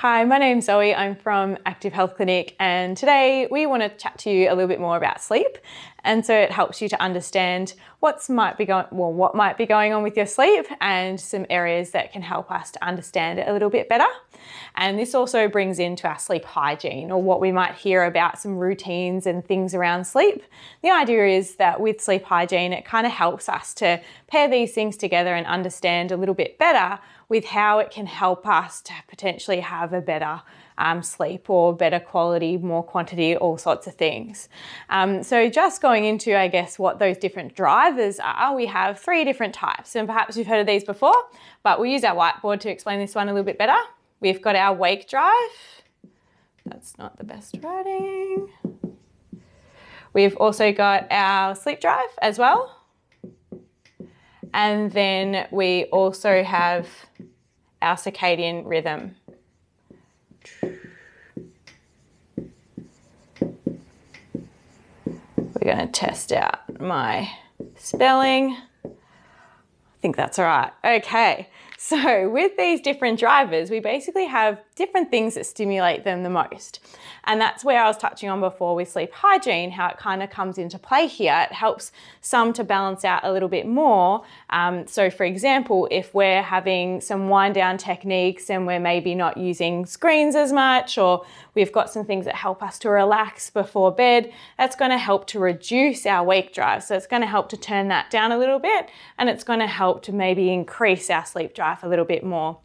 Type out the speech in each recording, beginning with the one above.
Hi, my name's Zoe. I'm from Active Health Clinic, and today we want to chat to you a little bit more about sleep. And so it helps you to understand what's might be going well, what might be going on with your sleep, and some areas that can help us to understand it a little bit better. And this also brings into our sleep hygiene, or what we might hear about some routines and things around sleep. The idea is that with sleep hygiene, it kind of helps us to pair these things together and understand a little bit better with how it can help us to potentially have a better um, sleep or better quality, more quantity, all sorts of things. Um, so just going into, I guess, what those different drivers are, we have three different types. And perhaps you've heard of these before, but we'll use our whiteboard to explain this one a little bit better. We've got our wake drive. That's not the best writing. We've also got our sleep drive as well. And then we also have our circadian rhythm. We're going to test out my spelling. I think that's all right. Okay, So with these different drivers, we basically have different things that stimulate them the most. And that's where I was touching on before with sleep hygiene, how it kind of comes into play here. It helps some to balance out a little bit more. Um, so for example, if we're having some wind down techniques and we're maybe not using screens as much, or we've got some things that help us to relax before bed, that's going to help to reduce our wake drive. So it's going to help to turn that down a little bit and it's going to help to maybe increase our sleep drive life a little bit more.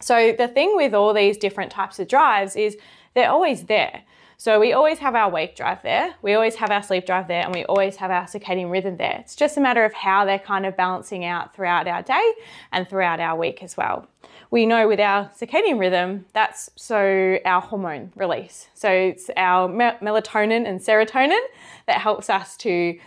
So the thing with all these different types of drives is they're always there. So we always have our wake drive there, we always have our sleep drive there, and we always have our circadian rhythm there. It's just a matter of how they're kind of balancing out throughout our day and throughout our week as well. We know with our circadian rhythm, that's so our hormone release. So it's our melatonin and serotonin that helps us to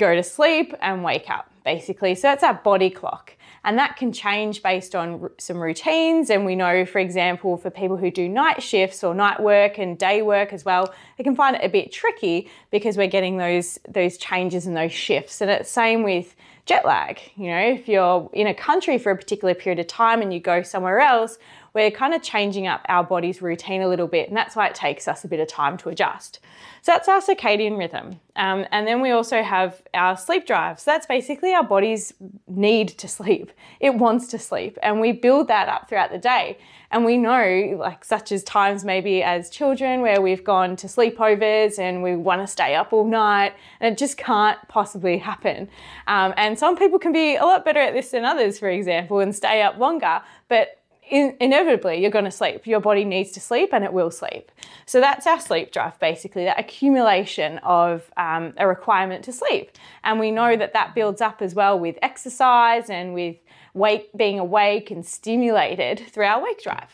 go to sleep and wake up, basically. So that's our body clock. And that can change based on some routines. And we know, for example, for people who do night shifts or night work and day work as well, they can find it a bit tricky because we're getting those, those changes and those shifts. And it's same with jet lag. You know, if you're in a country for a particular period of time and you go somewhere else, we're kind of changing up our body's routine a little bit, and that's why it takes us a bit of time to adjust. So that's our circadian rhythm. Um, and then we also have our sleep drive. So that's basically our body's need to sleep. It wants to sleep, and we build that up throughout the day. And we know, like, such as times maybe as children where we've gone to sleepovers and we want to stay up all night, and it just can't possibly happen. Um, and some people can be a lot better at this than others, for example, and stay up longer, but in inevitably you're going to sleep. Your body needs to sleep and it will sleep. So that's our sleep drive, basically, that accumulation of um, a requirement to sleep. And we know that that builds up as well with exercise and with wake, being awake and stimulated through our wake drive.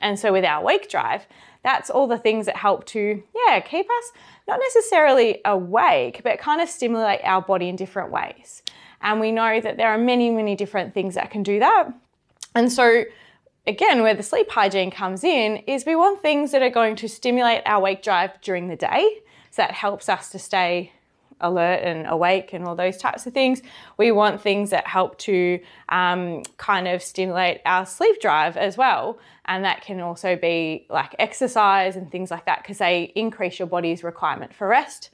And so with our wake drive, that's all the things that help to, yeah, keep us not necessarily awake, but kind of stimulate our body in different ways. And we know that there are many, many different things that can do that. And so, again, where the sleep hygiene comes in is we want things that are going to stimulate our wake drive during the day. So that helps us to stay alert and awake and all those types of things. We want things that help to um, kind of stimulate our sleep drive as well. And that can also be like exercise and things like that because they increase your body's requirement for rest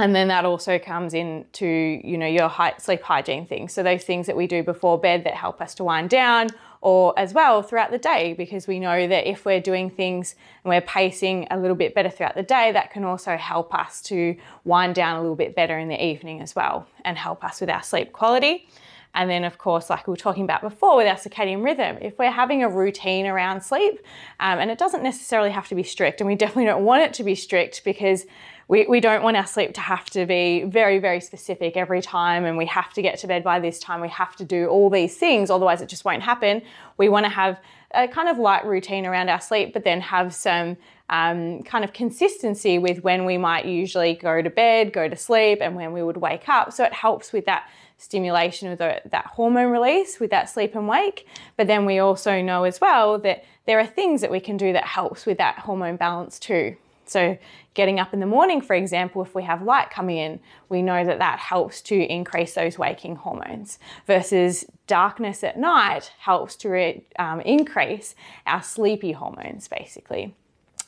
and then that also comes into you know your sleep hygiene things so those things that we do before bed that help us to wind down or as well throughout the day because we know that if we're doing things and we're pacing a little bit better throughout the day that can also help us to wind down a little bit better in the evening as well and help us with our sleep quality and then, of course, like we were talking about before with our circadian rhythm, if we're having a routine around sleep, um, and it doesn't necessarily have to be strict, and we definitely don't want it to be strict because we, we don't want our sleep to have to be very, very specific every time and we have to get to bed by this time, we have to do all these things, otherwise it just won't happen. We want to have a kind of light routine around our sleep, but then have some um, kind of consistency with when we might usually go to bed, go to sleep, and when we would wake up. So it helps with that stimulation of the, that hormone release with that sleep and wake. But then we also know as well that there are things that we can do that helps with that hormone balance too. So getting up in the morning, for example, if we have light coming in, we know that that helps to increase those waking hormones versus darkness at night helps to um, increase our sleepy hormones basically.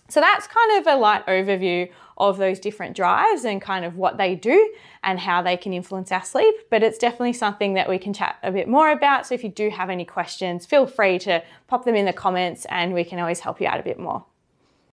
So that's kind of a light overview of those different drives and kind of what they do and how they can influence our sleep. But it's definitely something that we can chat a bit more about. So if you do have any questions, feel free to pop them in the comments and we can always help you out a bit more.